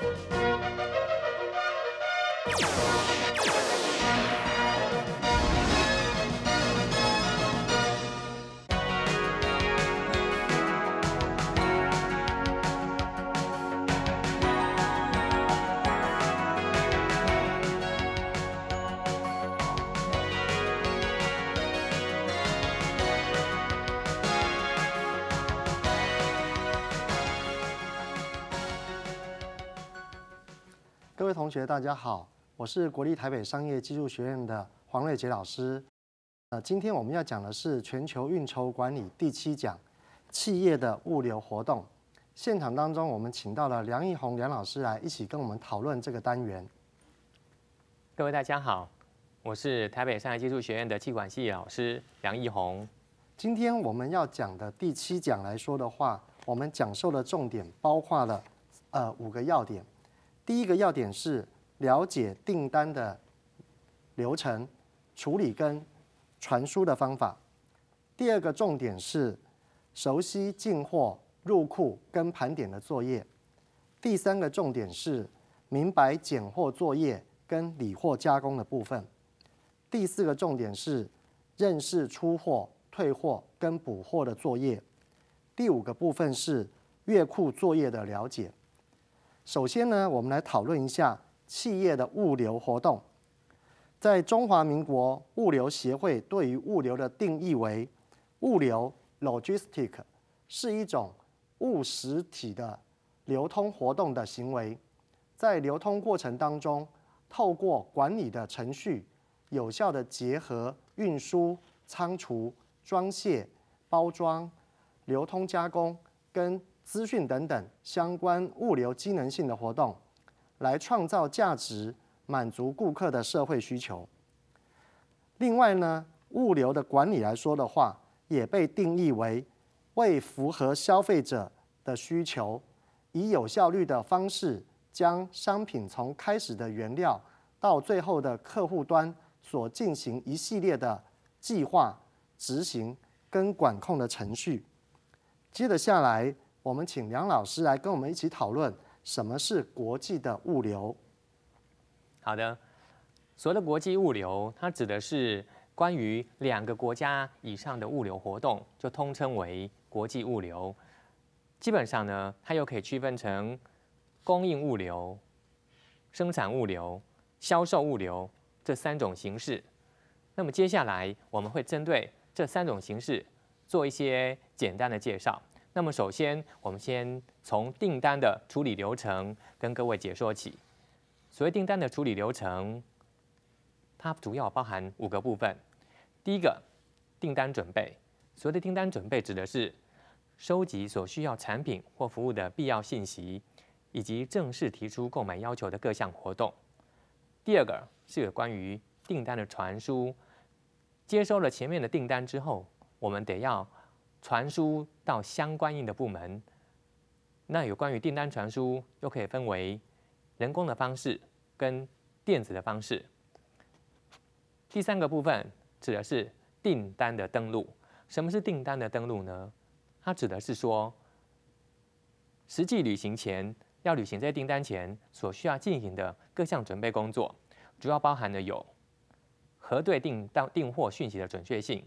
Thank you. 同学大家好，我是国立台北商业技术学院的黄瑞杰老师。呃，今天我们要讲的是全球运筹管理第七讲，企业的物流活动。现场当中，我们请到了梁义宏梁老师来一起跟我们讨论这个单元。各位大家好，我是台北商业技术学院的气管系老师梁义宏。今天我们要讲的第七讲来说的话，我们讲授的重点包括了呃五个要点。第一个要点是了解订单的流程、处理跟传输的方法。第二个重点是熟悉进货、入库跟盘点的作业。第三个重点是明白拣货作业跟理货加工的部分。第四个重点是认识出货、退货跟补货的作业。第五个部分是月库作业的了解。首先呢，我们来讨论一下企业的物流活动。在中华民国物流协会对于物流的定义为：物流 （logistic） 是一种物实体的流通活动的行为。在流通过程当中，透过管理的程序，有效的结合运输、仓储、装卸、包装、流通加工跟。资讯等等相关物流机能性的活动，来创造价值，满足顾客的社会需求。另外呢，物流的管理来说的话，也被定义为为符合消费者的需求，以有效率的方式，将商品从开始的原料到最后的客户端所进行一系列的计划、执行跟管控的程序。接着下来。我们请梁老师来跟我们一起讨论什么是国际的物流。好的，所谓的国际物流，它指的是关于两个国家以上的物流活动，就通称为国际物流。基本上呢，它又可以区分成供应物流、生产物流、销售物流这三种形式。那么接下来我们会针对这三种形式做一些简单的介绍。那么，首先我们先从订单的处理流程跟各位解说起。所谓订单的处理流程，它主要包含五个部分。第一个，订单准备。所谓的订单准备，指的是收集所需要产品或服务的必要信息，以及正式提出购买要求的各项活动。第二个是有关于订单的传输。接收了前面的订单之后，我们得要。传输到相关应的部门。那有关于订单传输，又可以分为人工的方式跟电子的方式。第三个部分指的是订单的登录。什么是订单的登录呢？它指的是说，实际履行前要履行在订单前所需要进行的各项准备工作，主要包含的有核对订到订货讯息的准确性，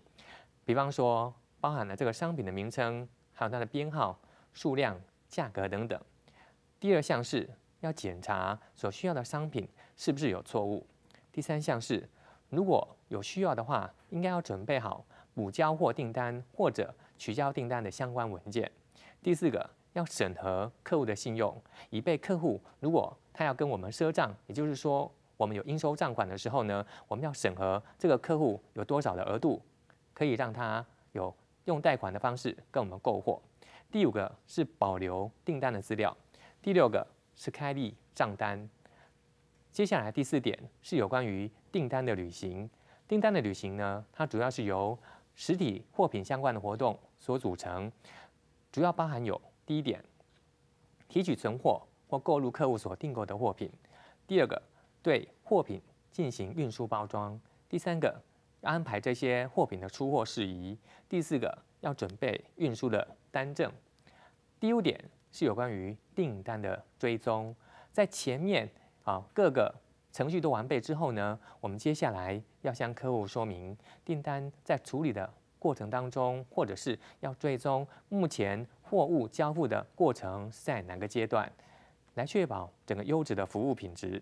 比方说。包含了这个商品的名称，还有它的编号、数量、价格等等。第二项是要检查所需要的商品是不是有错误。第三项是，如果有需要的话，应该要准备好补交货订单或者取消订单的相关文件。第四个要审核客户的信用，以备客户如果他要跟我们赊账，也就是说我们有应收账款的时候呢，我们要审核这个客户有多少的额度可以让他有。用贷款的方式跟我们购货。第五个是保留订单的资料。第六个是开立账单。接下来第四点是有关于订单的履行。订单的履行呢，它主要是由实体货品相关的活动所组成，主要包含有：第一点，提取存货或购入客户所订购的货品；第二个，对货品进行运输包装；第三个。安排这些货品的出货事宜。第四个要准备运输的单证。第五点是有关于订单的追踪。在前面啊各个程序都完备之后呢，我们接下来要向客户说明订单在处理的过程当中，或者是要追踪目前货物交付的过程是在哪个阶段，来确保整个优质的服务品质。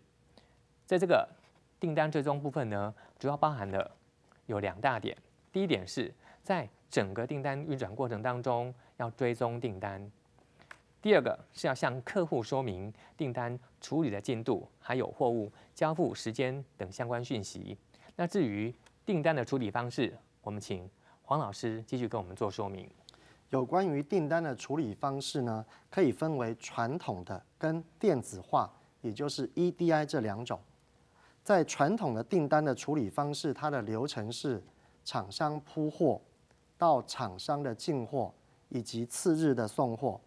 在这个订单追踪部分呢，主要包含了。有两大点，第一点是在整个订单运转过程当中要追踪订单，第二个是要向客户说明订单处理的进度，还有货物交付时间等相关讯息。那至于订单的处理方式，我们请黄老师继续跟我们做说明。有关于订单的处理方式呢，可以分为传统的跟电子化，也就是 EDI 这两种。在传统的订单的处理方式，它的流程是厂商铺货，到厂商的进货，以及次日的送货。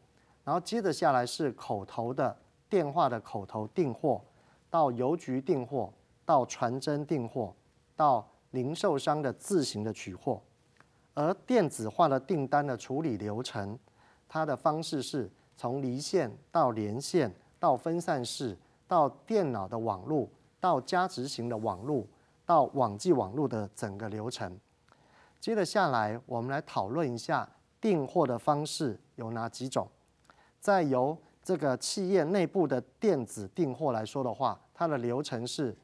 然后接着下来是口头的电话的口头订货，到邮局订货，到传真订货，到零售商的自行的取货。而电子化的订单的处理流程，它的方式是从离线到连线，到分散式，到电脑的网络。到加执型的网络到网际网络的整个流程。接着下来，我们来讨论一下订货的方式有哪几种。再由这个企业内部的电子订货来说的话，它的流程是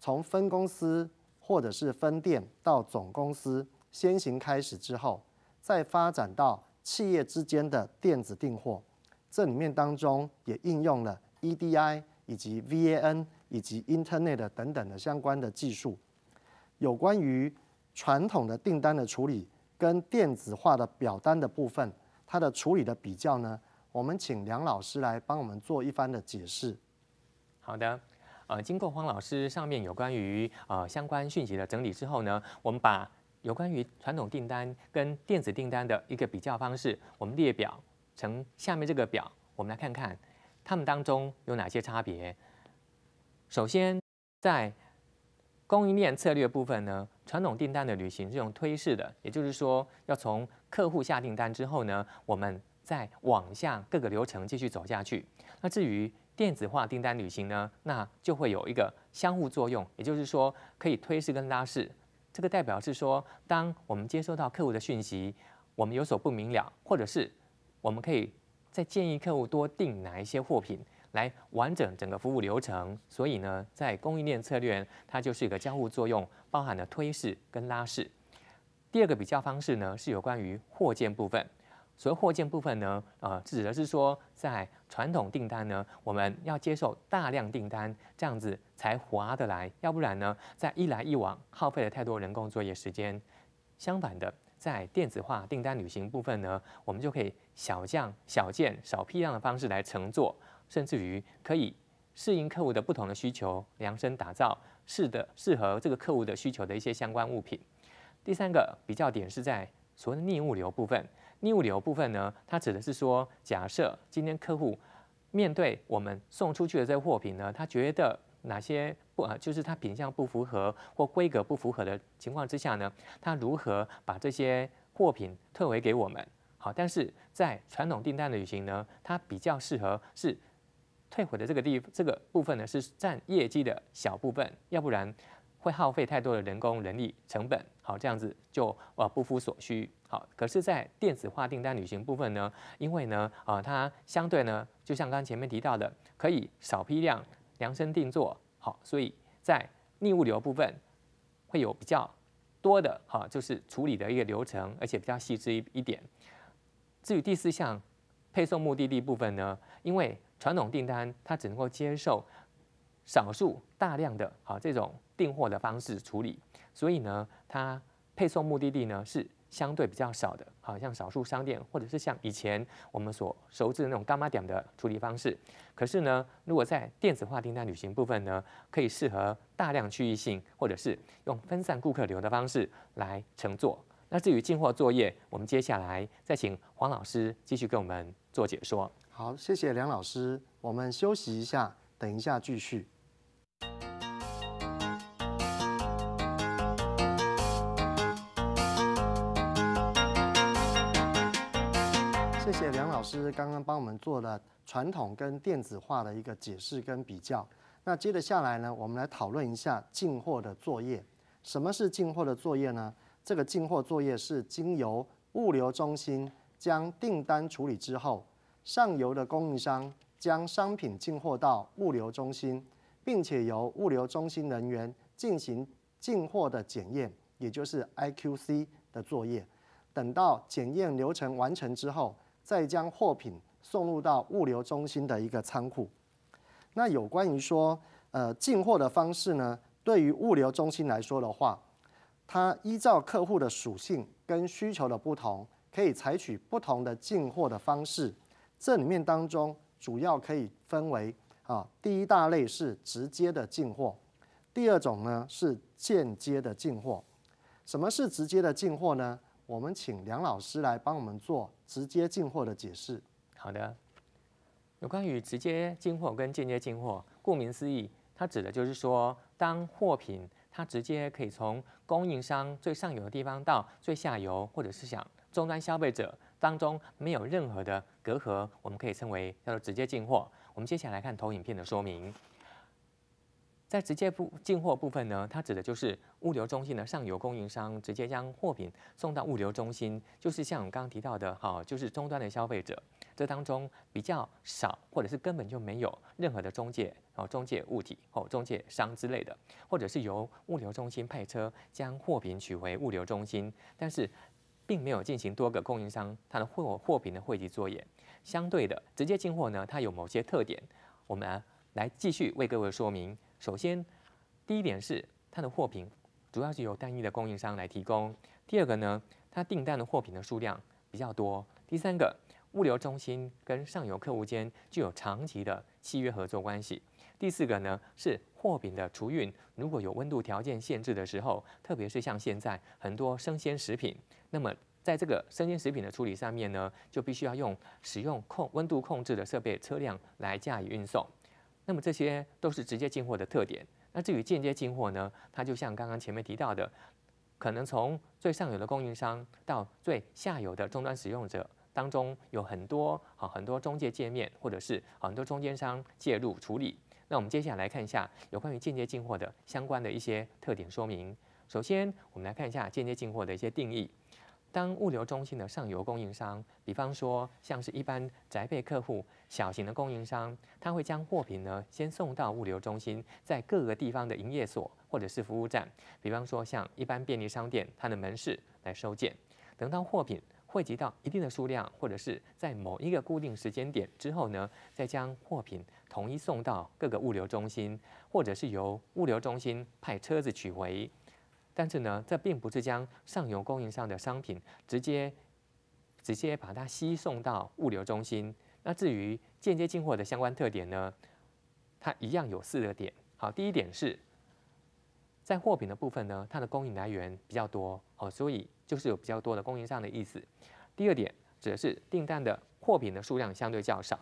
从分公司或者是分店到总公司先行开始之后，再发展到企业之间的电子订货。这里面当中也应用了 EDI 以及 VAN。以及 Internet 等等的相关的技术，有关于传统的订单的处理跟电子化的表单的部分，它的处理的比较呢？我们请梁老师来帮我们做一番的解释。好的，呃，经过黄老师上面有关于呃相关讯息的整理之后呢，我们把有关于传统订单跟电子订单的一个比较方式，我们列表成下面这个表，我们来看看他们当中有哪些差别。首先，在供应链策略部分呢，传统订单的履行是用推式的，也就是说，要从客户下订单之后呢，我们再往下各个流程继续走下去。那至于电子化订单履行呢，那就会有一个相互作用，也就是说，可以推式跟拉式。这个代表是说，当我们接收到客户的讯息，我们有所不明了，或者是我们可以再建议客户多订哪一些货品。来完整整个服务流程，所以呢，在供应链策略它就是一个交互作用，包含了推式跟拉式。第二个比较方式呢，是有关于货件部分。所谓货件部分呢，呃，指的是说，在传统订单呢，我们要接受大量订单这样子才划得来，要不然呢，在一来一往耗费了太多人工作业时间。相反的，在电子化订单履行部分呢，我们就可以小降、小件、少批量的方式来乘坐。甚至于可以适应客户的不同的需求，量身打造适的适合这个客户的需求的一些相关物品。第三个比较点是在所谓的逆物流部分，逆物流部分呢，它指的是说，假设今天客户面对我们送出去的这货品呢，他觉得哪些不啊，就是它品相不符合或规格不符合的情况之下呢，他如何把这些货品退回给我们？好，但是在传统订单的履行呢，它比较适合是。退回的这个地这个部分呢，是占业绩的小部分，要不然会耗费太多的人工人力成本。好，这样子就呃不敷所需。好，可是，在电子化订单履行部分呢，因为呢啊它相对呢，就像刚前面提到的，可以少批量量身定做。好，所以在逆物流部分会有比较多的哈，就是处理的一个流程，而且比较细致一一点。至于第四项配送目的地部分呢，因为传统订单它只能够接受少数大量的啊这种订货的方式处理，所以呢，它配送目的地呢是相对比较少的，好像少数商店或者是像以前我们所熟知的那种干妈点的处理方式。可是呢，如果在电子化订单履行部分呢，可以适合大量区域性或者是用分散顾客流的方式来乘坐。那至于进货作业，我们接下来再请黄老师继续给我们做解说。好，谢谢梁老师，我们休息一下，等一下继续。谢谢梁老师刚刚帮我们做了传统跟电子化的一个解释跟比较。那接着下来呢，我们来讨论一下进货的作业。什么是进货的作业呢？这个进货作业是经由物流中心将订单处理之后，上游的供应商将商品进货到物流中心，并且由物流中心人员进行进货的检验，也就是 IQC 的作业。等到检验流程完成之后，再将货品送入到物流中心的一个仓库。那有关于说，呃，进货的方式呢？对于物流中心来说的话。它依照客户的属性跟需求的不同，可以采取不同的进货的方式。这里面当中主要可以分为啊，第一大类是直接的进货，第二种呢是间接的进货。什么是直接的进货呢？我们请梁老师来帮我们做直接进货的解释。好的，有关于直接进货跟间接进货，顾名思义，它指的就是说，当货品。它直接可以从供应商最上游的地方到最下游，或者是想终端消费者当中没有任何的隔阂，我们可以称为叫做直接进货。我们接下来看投影片的说明。在直接部进货部分呢，它指的就是物流中心的上游供应商直接将货品送到物流中心，就是像我们刚刚提到的哈，就是终端的消费者，这当中比较少或者是根本就没有任何的中介哦，中介物体哦，中介商之类的，或者是由物流中心派车将货品取回物流中心，但是并没有进行多个供应商它的货货品的汇集作业。相对的，直接进货呢，它有某些特点，我们来继续为各位说明。首先，第一点是它的货品主要是由单一的供应商来提供。第二个呢，它订单的货品的数量比较多。第三个，物流中心跟上游客户间具有长期的契约合作关系。第四个呢，是货品的储运如果有温度条件限制的时候，特别是像现在很多生鲜食品，那么在这个生鲜食品的处理上面呢，就必须要用使用控温度控制的设备车辆来加以运送。那么这些都是直接进货的特点。那至于间接进货呢？它就像刚刚前面提到的，可能从最上游的供应商到最下游的终端使用者当中，有很多啊很多中介界面，或者是很多中间商介入处理。那我们接下来看一下有关于间接进货的相关的一些特点说明。首先，我们来看一下间接进货的一些定义。当物流中心的上游供应商，比方说像是一般宅配客户、小型的供应商，他会将货品呢先送到物流中心，在各个地方的营业所或者是服务站，比方说像一般便利商店它的门市来收件。等到货品汇集到一定的数量，或者是在某一个固定时间点之后呢，再将货品统一送到各个物流中心，或者是由物流中心派车子取回。但是呢，这并不是将上游供应商的商品直接直接把它吸送到物流中心。那至于间接进货的相关特点呢，它一样有四个点。好，第一点是在货品的部分呢，它的供应来源比较多哦，所以就是有比较多的供应商的意思。第二点指的是订单的货品的数量相对较少。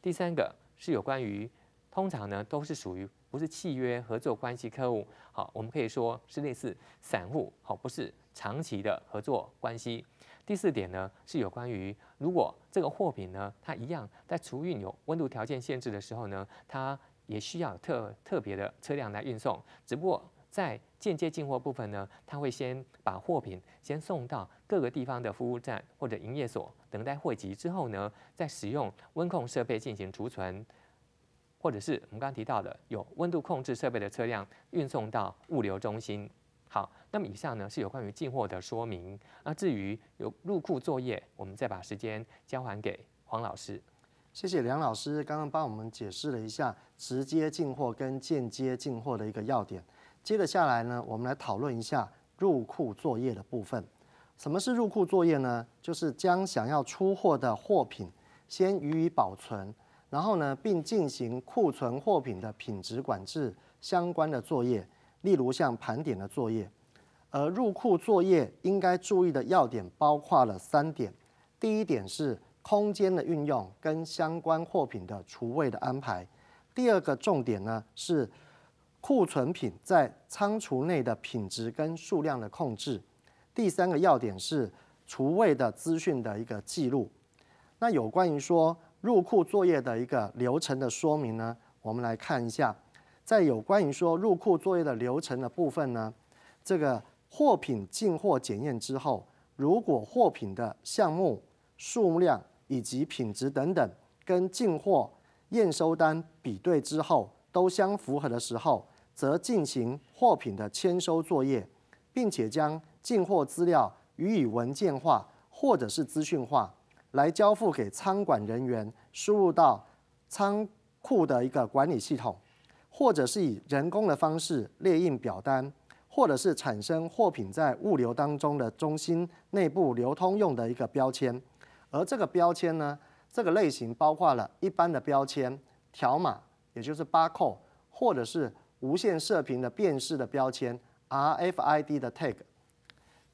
第三个是有关于。通常呢都是属于不是契约合作关系客户，好，我们可以说是类似散户，好，不是长期的合作关系。第四点呢是有关于如果这个货品呢它一样在除运有温度条件限制的时候呢，它也需要特特别的车辆来运送。只不过在间接进货部分呢，它会先把货品先送到各个地方的服务站或者营业所，等待汇集之后呢，再使用温控设备进行储存。或者是我们刚刚提到的有温度控制设备的车辆运送到物流中心。好，那么以上呢是有关于进货的说明。那至于有入库作业，我们再把时间交还给黄老师。谢谢梁老师刚刚帮我们解释了一下直接进货跟间接进货的一个要点。接着下来呢，我们来讨论一下入库作业的部分。什么是入库作业呢？就是将想要出货的货品先予以保存。然后呢，并进行库存货品的品质管制相关的作业，例如像盘点的作业，而入库作业应该注意的要点包括了三点：第一点是空间的运用跟相关货品的厨卫的安排；第二个重点呢是库存品在仓储内的品质跟数量的控制；第三个要点是厨卫的资讯的一个记录。那有关于说。入库作业的一个流程的说明呢，我们来看一下，在有关于说入库作业的流程的部分呢，这个货品进货检验之后，如果货品的项目、数量以及品质等等跟进货验收单比对之后都相符合的时候，则进行货品的签收作业，并且将进货资料予以文件化或者是资讯化。来交付给仓管人员，输入到仓库的一个管理系统，或者是以人工的方式列印表单，或者是产生货品在物流当中的中心内部流通用的一个标签。而这个标签呢，这个类型包括了一般的标签、条码，也就是 Barcode，或者是无线射频的辨识的标签 RFID 的 Tag。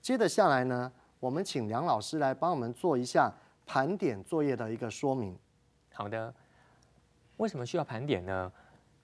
接着下来呢，我们请梁老师来帮我们做一下。盘点作业的一个说明。好的，为什么需要盘点呢？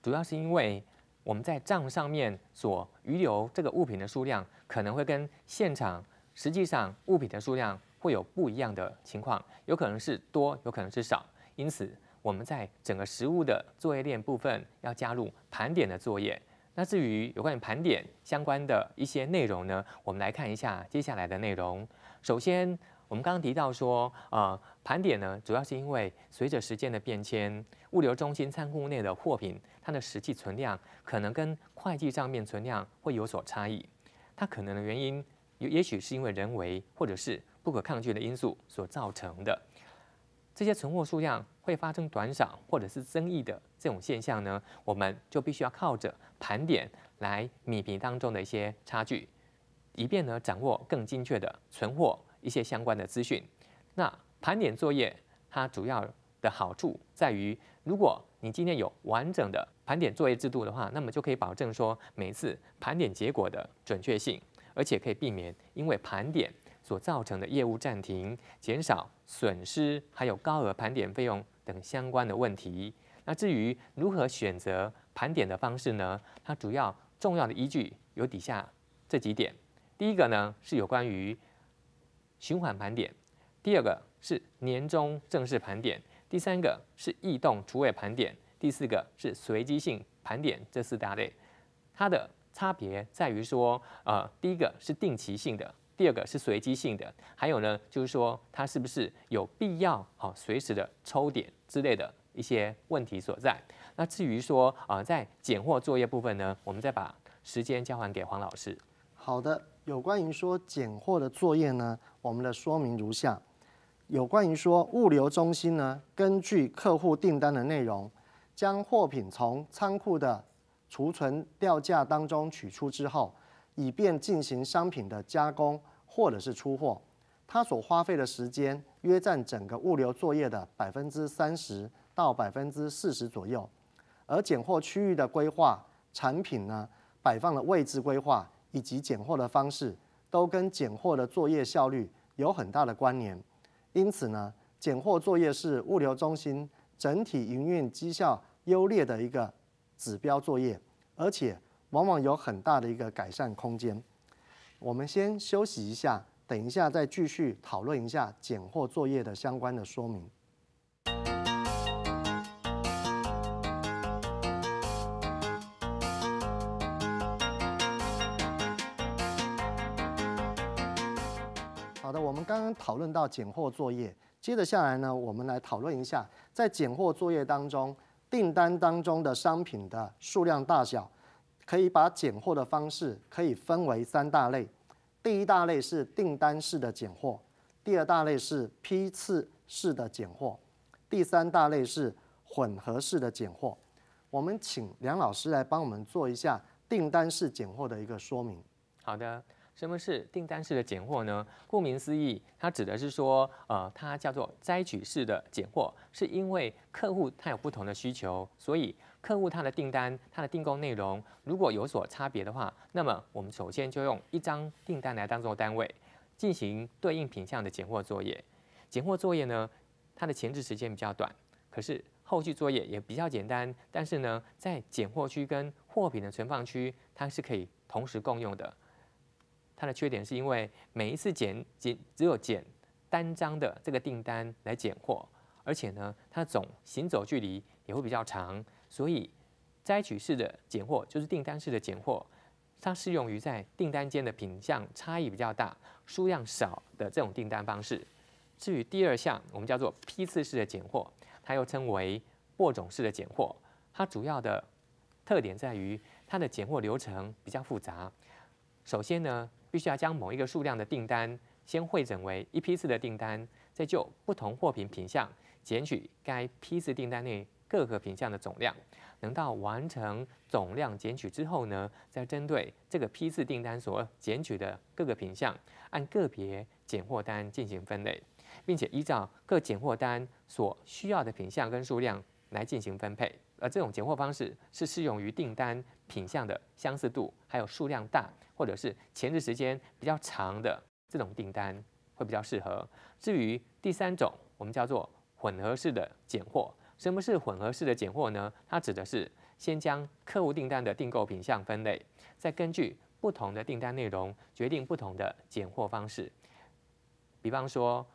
主要是因为我们在账上面所遗留这个物品的数量，可能会跟现场实际上物品的数量会有不一样的情况，有可能是多，有可能是少。因此，我们在整个实物的作业链部分要加入盘点的作业。那至于有关于盘点相关的一些内容呢？我们来看一下接下来的内容。首先。我们刚刚提到说，呃，盘点呢，主要是因为随着时间的变迁，物流中心仓库内的货品，它的实际存量可能跟会计账面存量会有所差异。它可能的原因，也也许是因为人为或者是不可抗拒的因素所造成的。这些存货数量会发生短少或者是增益的这种现象呢，我们就必须要靠着盘点来弥补当中的一些差距，以便呢掌握更精确的存货。一些相关的资讯。那盘点作业，它主要的好处在于，如果你今天有完整的盘点作业制度的话，那么就可以保证说每次盘点结果的准确性，而且可以避免因为盘点所造成的业务暂停、减少损失，还有高额盘点费用等相关的问题。那至于如何选择盘点的方式呢？它主要重要的依据有底下这几点。第一个呢，是有关于。循环盘点，第二个是年终正式盘点，第三个是异动除尾盘点，第四个是随机性盘点，这四大类，它的差别在于说，呃，第一个是定期性的，第二个是随机性的，还有呢，就是说它是不是有必要啊随时的抽点之类的一些问题所在。那至于说啊在检货作业部分呢，我们再把时间交还给黄老师。好的。有关于说拣货的作业呢，我们的说明如下：有关于说物流中心呢，根据客户订单的内容，将货品从仓库的储存吊架当中取出之后，以便进行商品的加工或者是出货。它所花费的时间约占整个物流作业的百分之三十到百分之四十左右。而拣货区域的规划、产品呢摆放的位置规划。以及拣货的方式都跟拣货的作业效率有很大的关联，因此呢，拣货作业是物流中心整体营运绩效优劣的一个指标作业，而且往往有很大的一个改善空间。我们先休息一下，等一下再继续讨论一下拣货作业的相关的说明。讨论到拣货作业，接着下来呢，我们来讨论一下在拣货作业当中，订单当中的商品的数量大小，可以把拣货的方式可以分为三大类，第一大类是订单式的拣货，第二大类是批次式的拣货，第三大类是混合式的拣货。我们请梁老师来帮我们做一下订单式拣货的一个说明。好的。什么是订单式的拣货呢？顾名思义，它指的是说，呃，它叫做摘取式的拣货，是因为客户他有不同的需求，所以客户他的订单、他的订购内容如果有所差别的话，那么我们首先就用一张订单来当做单位，进行对应品项的拣货作业。拣货作业呢，它的前置时间比较短，可是后续作业也比较简单，但是呢，在拣货区跟货品的存放区，它是可以同时共用的。它的缺点是因为每一次检检只有检单张的这个订单来检货，而且呢，它总行走距离也会比较长，所以摘取式的拣货就是订单式的拣货，它适用于在订单间的品相差异比较大、数量少的这种订单方式。至于第二项，我们叫做批次式的拣货，它又称为播种式的拣货，它主要的特点在于它的拣货流程比较复杂。首先呢。必须要将某一个数量的订单先汇整为一批次的订单，再就不同货品品项检取该批次订单内各个品项的总量。等到完成总量检取之后呢，再针对这个批次订单所检取的各个品项，按个别拣货单进行分类，并且依照各拣货单所需要的品项跟数量来进行分配。而这种拣货方式是适用于订单品项的相似度，还有数量大，或者是前置时间比较长的这种订单会比较适合。至于第三种，我们叫做混合式的拣货。什么是混合式的拣货呢？它指的是先将客户订单的订购品项分类，再根据不同的订单内容决定不同的拣货方式。比方说，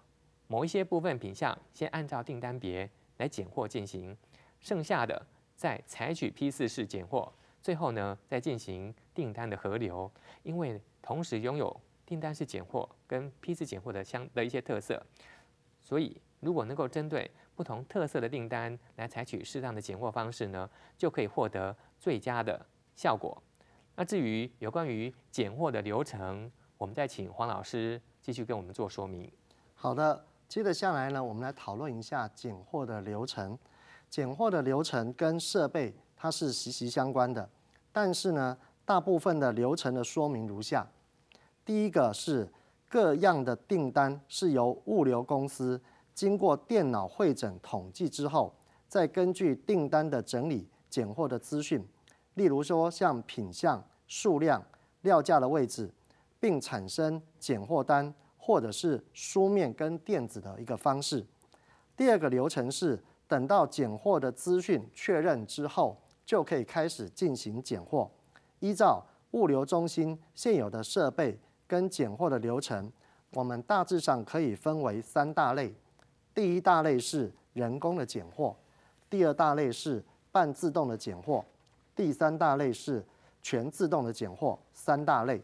某一些部分品项先按照订单别来拣货进行。剩下的再采取批次式拣货，最后呢再进行订单的合流。因为同时拥有订单式拣货跟批次拣货的相的一些特色，所以如果能够针对不同特色的订单来采取适当的拣货方式呢，就可以获得最佳的效果。那至于有关于拣货的流程，我们再请黄老师继续跟我们做说明。好的，接着下来呢，我们来讨论一下拣货的流程。拣货的流程跟设备它是息息相关的，但是呢，大部分的流程的说明如下：第一个是各样的订单是由物流公司经过电脑会诊统计之后，再根据订单的整理拣货的资讯，例如说像品相、数量、料价的位置，并产生拣货单，或者是书面跟电子的一个方式。第二个流程是。等到拣货的资讯确认之后，就可以开始进行拣货。依照物流中心现有的设备跟拣货的流程，我们大致上可以分为三大类：第一大类是人工的拣货，第二大类是半自动的拣货，第三大类是全自动的拣货。三大类。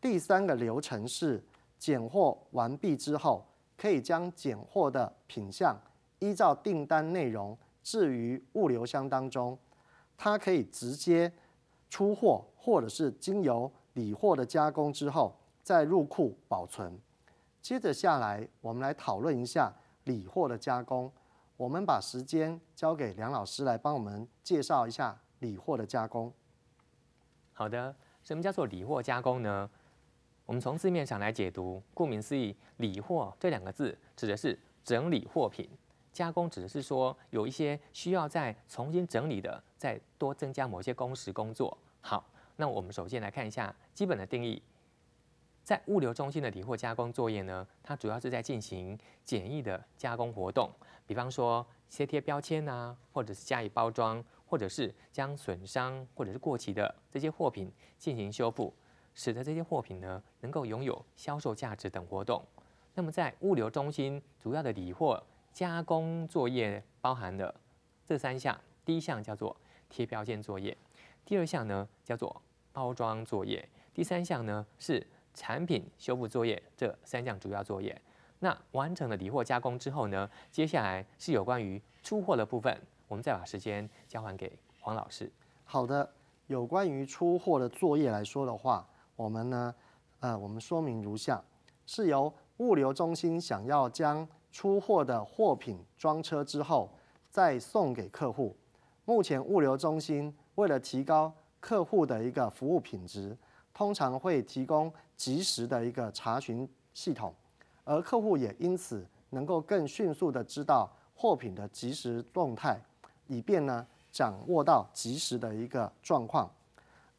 第三个流程是拣货完毕之后，可以将拣货的品项。依照订单内容置于物流箱当中，它可以直接出货，或者是经由理货的加工之后再入库保存。接着下来，我们来讨论一下理货的加工。我们把时间交给梁老师来帮我们介绍一下理货的加工。好的，什么叫做理货加工呢？我们从字面上来解读，顾名思义，“理货”这两个字指的是整理货品。加工指的是说有一些需要再重新整理的，再多增加某些工时工作。好，那我们首先来看一下基本的定义。在物流中心的理货加工作业呢，它主要是在进行简易的加工活动，比方说贴贴标签啊，或者是加以包装，或者是将损伤或者是过期的这些货品进行修复，使得这些货品呢能够拥有销售价值等活动。那么在物流中心主要的理货。加工作业包含的这三项，第一项叫做贴标签作业，第二项呢叫做包装作业，第三项呢是产品修复作业，这三项主要作业。那完成了理货加工之后呢，接下来是有关于出货的部分，我们再把时间交还给黄老师。好的，有关于出货的作业来说的话，我们呢，呃，我们说明如下：是由物流中心想要将出货的货品装车之后，再送给客户。目前物流中心为了提高客户的一个服务品质，通常会提供及时的一个查询系统，而客户也因此能够更迅速的知道货品的及时动态，以便呢掌握到及时的一个状况。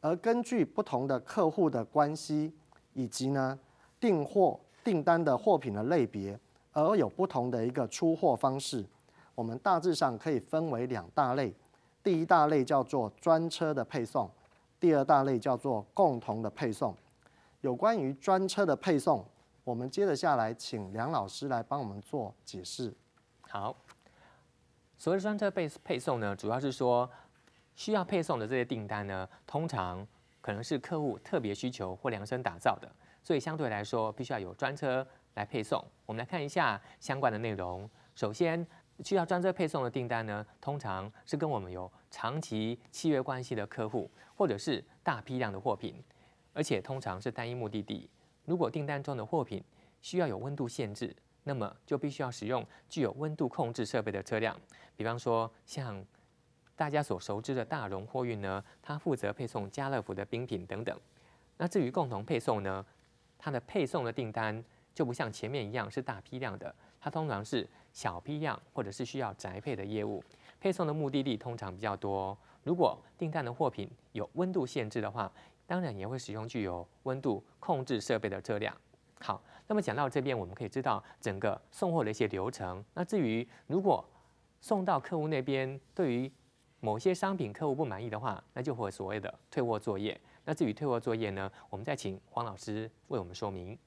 而根据不同的客户的关系，以及呢订货订单的货品的类别。而有不同的一个出货方式，我们大致上可以分为两大类。第一大类叫做专车的配送，第二大类叫做共同的配送。有关于专车的配送，我们接着下来请梁老师来帮我们做解释。好，所谓专车配配送呢，主要是说需要配送的这些订单呢，通常可能是客户特别需求或量身打造的，所以相对来说必须要有专车。来配送。我们来看一下相关的内容。首先，需要专车配送的订单呢，通常是跟我们有长期契约关系的客户，或者是大批量的货品，而且通常是单一目的地。如果订单中的货品需要有温度限制，那么就必须要使用具有温度控制设备的车辆，比方说像大家所熟知的大荣货运呢，它负责配送家乐福的冰品等等。那至于共同配送呢，它的配送的订单。就不像前面一样是大批量的，它通常是小批量或者是需要宅配的业务，配送的目的地通常比较多。如果订单的货品有温度限制的话，当然也会使用具有温度控制设备的车辆。好，那么讲到这边，我们可以知道整个送货的一些流程。那至于如果送到客户那边，对于某些商品客户不满意的话，那就会所谓的退货作业。那至于退货作业呢，我们再请黄老师为我们说明。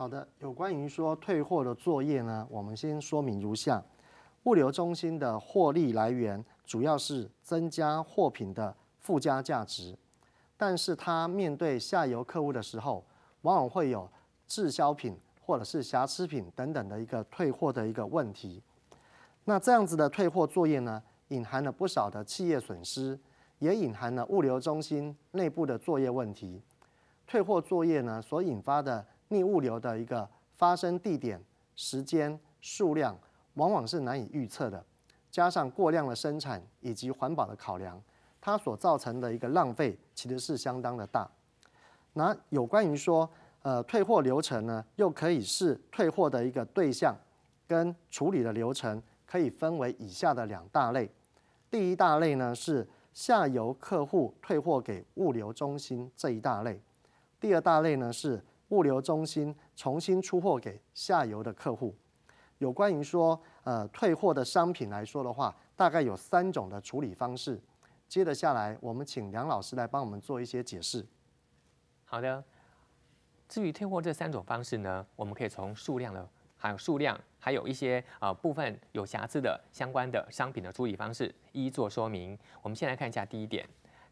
好的，有关于说退货的作业呢，我们先说明如下：物流中心的获利来源主要是增加货品的附加价值，但是它面对下游客户的时候，往往会有滞销品或者是瑕疵品等等的一个退货的一个问题。那这样子的退货作业呢，隐含了不少的企业损失，也隐含了物流中心内部的作业问题。退货作业呢，所引发的。逆物流的一个发生地点、时间、数量，往往是难以预测的。加上过量的生产以及环保的考量，它所造成的一个浪费其实是相当的大。那有关于说，呃，退货流程呢，又可以是退货的一个对象跟处理的流程，可以分为以下的两大类。第一大类呢是下游客户退货给物流中心这一大类，第二大类呢是。物流中心重新出货给下游的客户。有关于说，呃，退货的商品来说的话，大概有三种的处理方式。接着下来，我们请梁老师来帮我们做一些解释。好的。至于退货这三种方式呢，我们可以从数量的，还有数量，还有一些啊部分有瑕疵的相关的商品的处理方式一一做说明。我们先来看一下第一点。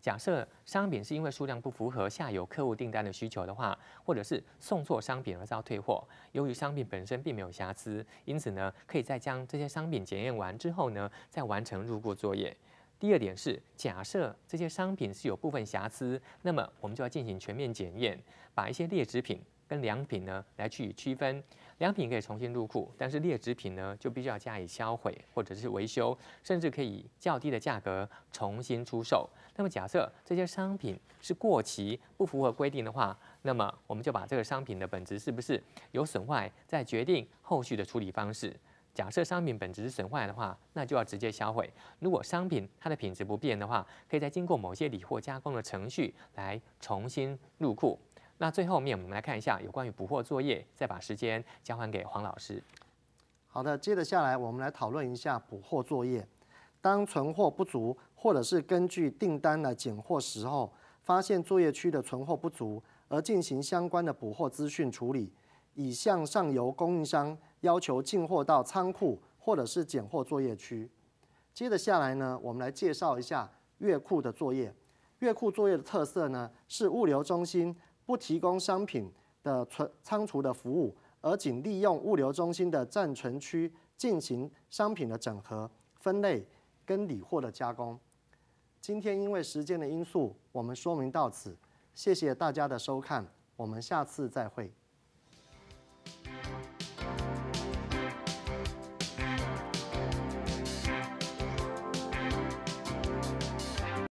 假设商品是因为数量不符合下游客户订单的需求的话，或者是送错商品而遭退货，由于商品本身并没有瑕疵，因此呢，可以在将这些商品检验完之后呢，再完成入库作业。第二点是，假设这些商品是有部分瑕疵，那么我们就要进行全面检验，把一些劣质品跟良品呢来去区分。良品可以重新入库，但是劣质品呢，就必须要加以销毁，或者是维修，甚至可以较低的价格重新出售。那么，假设这些商品是过期不符合规定的话，那么我们就把这个商品的本质是不是有损坏，再决定后续的处理方式。假设商品本质是损坏的话，那就要直接销毁；如果商品它的品质不变的话，可以再经过某些理货加工的程序来重新入库。那最后面，我们来看一下有关于补货作业，再把时间交还给黄老师。好的，接着下来，我们来讨论一下补货作业。当存货不足，或者是根据订单来拣货时候，发现作业区的存货不足，而进行相关的补货资讯处理，以向上游供应商要求进货到仓库或者是拣货作业区。接着下来呢，我们来介绍一下月库的作业。月库作业的特色呢，是物流中心。不提供商品的存仓储的服务，而仅利用物流中心的暂存区进行商品的整合、分类跟理货的加工。今天因为时间的因素，我们说明到此，谢谢大家的收看，我们下次再会。